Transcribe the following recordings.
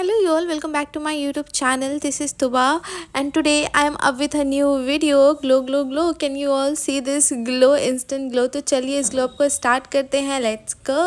hello you all welcome back to my youtube channel this is tuba and today i am up with a new video glow glow glow can you all see this glow instant glow तो चलिए इस glow को start करते हैं let's go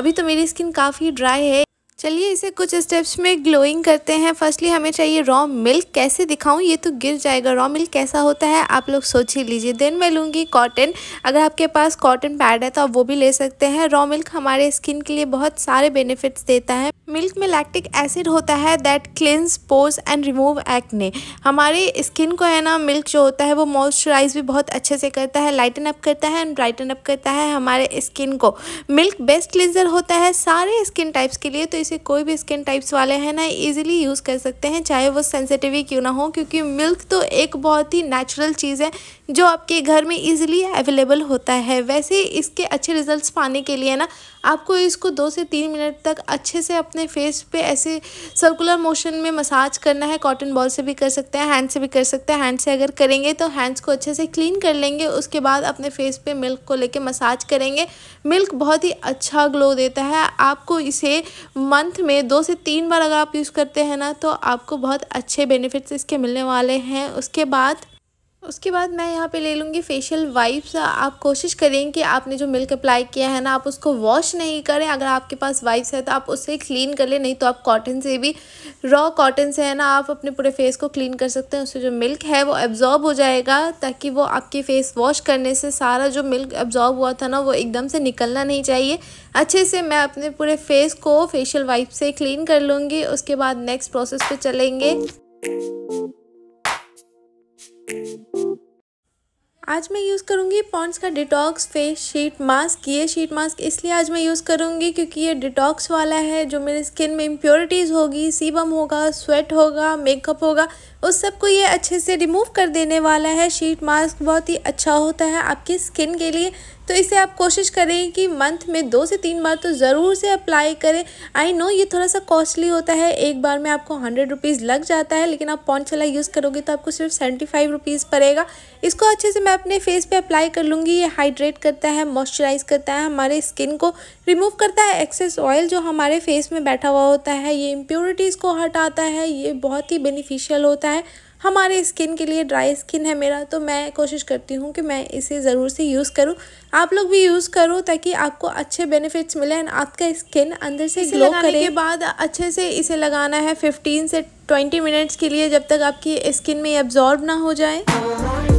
अभी तो मेरी skin काफ़ी ड्राई है चलिए इसे कुछ स्टेप्स में ग्लोइंग करते हैं फर्स्टली हमें चाहिए रॉ मिल्क कैसे दिखाऊं ये तो गिर जाएगा रॉ मिल्क कैसा होता है आप लोग सोच ही लीजिए देन मैं लूँगी कॉटन अगर आपके पास कॉटन पैड है तो आप वो भी ले सकते हैं रॉ मिल्क हमारे स्किन के लिए बहुत सारे बेनिफिट्स देता है मिल्क में लैक्टिक एसिड होता है that cleans pores and remove acne हमारे स्किन को है ना मिल्क जो होता है वो मॉइस्चराइज भी बहुत अच्छे से करता है लाइटन अप करता है एंड ब्राइटन अप करता है हमारे स्किन को मिल्क बेस्ट क्लिनजर होता है सारे स्किन टाइप्स के लिए तो इसे कोई भी स्किन टाइप्स वाले हैं ना ईजिली यूज़ कर सकते हैं चाहे वो सेंसिटिव ही क्यों ना हो क्योंकि मिल्क तो एक बहुत ही नेचुरल चीज़ है जो आपके घर में इजीली अवेलेबल होता है वैसे इसके अच्छे रिजल्ट्स पाने के लिए ना आपको इसको दो से तीन मिनट तक अच्छे से अपने फेस पे ऐसे सर्कुलर मोशन में मसाज करना है कॉटन बॉल से भी कर सकते हैं हैंड से भी कर सकते हैं हैंड से अगर करेंगे तो हैंड्स को अच्छे से क्लीन कर लेंगे उसके बाद अपने फेस पे मिल्क को लेके मसाज करेंगे मिल्क बहुत ही अच्छा ग्लो देता है आपको इसे मंथ में दो से तीन बार अगर आप यूज़ करते हैं ना तो आपको बहुत अच्छे बेनिफिट्स इसके मिलने वाले हैं उसके बाद उसके बाद मैं यहाँ पे ले लूँगी फेशियल वाइप्स आप कोशिश करें कि आपने जो मिल्क अप्लाई किया है ना आप उसको वॉश नहीं करें अगर आपके पास वाइप्स है तो आप उससे क्लीन कर लें नहीं तो आप कॉटन से भी रॉ कॉटन से है ना आप अपने पूरे फेस को क्लीन कर सकते हैं उससे जो मिल्क है वो एब्जॉर्ब हो जाएगा ताकि वो आपके फेस वॉश करने से सारा जो मिल्क एब्जॉर्ब हुआ था ना वो एकदम से निकलना नहीं चाहिए अच्छे से मैं अपने पूरे फेस को फेशियल वाइप से क्लीन कर लूँगी उसके बाद नेक्स्ट प्रोसेस पर चलेंगे आज मैं यूज़ करूँगी पॉन्स का डिटॉक्स फेस शीट मास्क ये शीट मास्क इसलिए आज मैं यूज़ करूँगी क्योंकि ये डिटॉक्स वाला है जो मेरे स्किन में इम्प्योरिटीज़ होगी सीबम होगा स्वेट होगा मेकअप होगा उस सब को ये अच्छे से रिमूव कर देने वाला है शीट मास्क बहुत ही अच्छा होता है आपकी स्किन के लिए तो इसे आप कोशिश करें कि मंथ में दो से तीन बार तो ज़रूर से अप्लाई करें आई नो ये थोड़ा सा कॉस्टली होता है एक बार में आपको हंड्रेड रुपीज़ लग जाता है लेकिन आप पॉन्च यूज़ करोगे तो आपको सिर्फ सेवेंटी फाइव रुपीज़ पड़ेगा इसको अच्छे से मैं अपने फेस पे अप्लाई कर लूँगी ये हाइड्रेट करता है मॉइस्चराइज करता है हमारे स्किन को रिमूव करता है एक्सेस ऑयल जो हमारे फेस में बैठा हुआ होता है ये इम्प्योरिटीज़ को हटाता है ये बहुत ही बेनिफिशियल होता है है हमारे स्किन के लिए ड्राई स्किन है मेरा तो मैं कोशिश करती हूँ कि मैं इसे ज़रूर से यूज़ करूँ आप लोग भी यूज़ करो ताकि आपको अच्छे बेनिफिट्स मिले एंड आपका स्किन अंदर से ग्लो करे के बाद अच्छे से इसे लगाना है 15 से 20 मिनट्स के लिए जब तक आपकी स्किन में अब्जॉर्ब ना हो जाए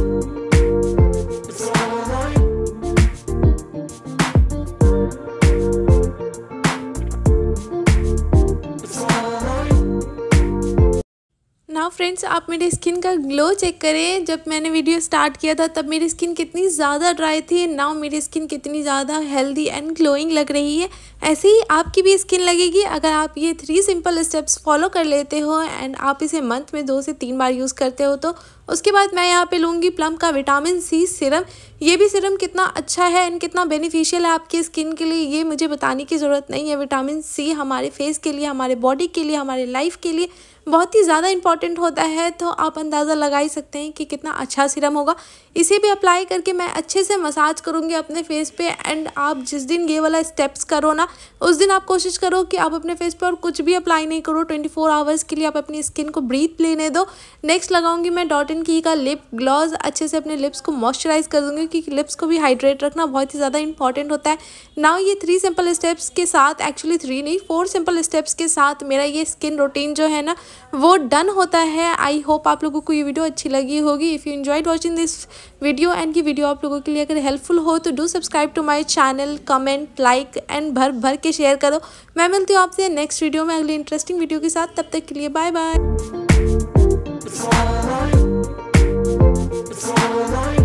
फ्रेंड्स आप मेरी स्किन का ग्लो चेक करें जब मैंने वीडियो स्टार्ट किया था तब मेरी स्किन कितनी ज़्यादा ड्राई थी नाउ मेरी स्किन कितनी ज़्यादा हेल्दी एंड ग्लोइंग लग रही है ऐसे ही आपकी भी स्किन लगेगी अगर आप ये थ्री सिंपल स्टेप्स फॉलो कर लेते हो एंड आप इसे मंथ में दो से तीन बार यूज़ करते हो तो उसके बाद मैं यहाँ पे लूँगी प्लम का विटामिन सी सिरम ये भी सिरम कितना अच्छा है एंड कितना बेनिफिशियल है आपकी स्किन के लिए ये मुझे बताने की ज़रूरत नहीं है विटामिन सी हमारे फेस के लिए हमारे बॉडी के लिए हमारे लाइफ के लिए बहुत ही ज़्यादा इंपॉर्टेंट होता है तो आप अंदाज़ा लगा ही सकते हैं कि कितना अच्छा सिरम होगा इसे भी अप्लाई करके मैं अच्छे से मसाज करूँगी अपने फेस पर एंड आप जिस दिन ये वाला स्टेप्स करो ना उस दिन आप कोशिश करो कि आप अपने फेस पर और कुछ भी अप्लाई नहीं करो ट्वेंटी फोर आवर्स के लिए आप अपनी स्किन को ब्रीथ लेने दो नेक्स्ट लगाऊँगी मैं डॉट कॉटन की का लिप ग्लॉज अच्छे से अपने लिप्स को मॉइस्चराइज कर दूंगी क्योंकि लिप्स को भी हाइड्रेट रखना बहुत ही ज़्यादा इंपॉर्टेंट होता है नाउ ये थ्री सिंपल स्टेप्स के साथ एक्चुअली थ्री नहीं फोर सिंपल स्टेप्स के साथ मेरा ये स्किन रूटीन जो है ना वो डन होता है आई होप आप लोगों को ये वीडियो अच्छी लगी होगी if you enjoyed watching this video and ये वीडियो आप लोगों के लिए अगर हेल्पफुल हो तो do subscribe to my channel comment like and भर भर के शेयर करो मैं मिलती हूँ आपसे नेक्स्ट वीडियो में अगली इंटरेस्टिंग वीडियो के साथ तब तक के लिए bye bye It's all right.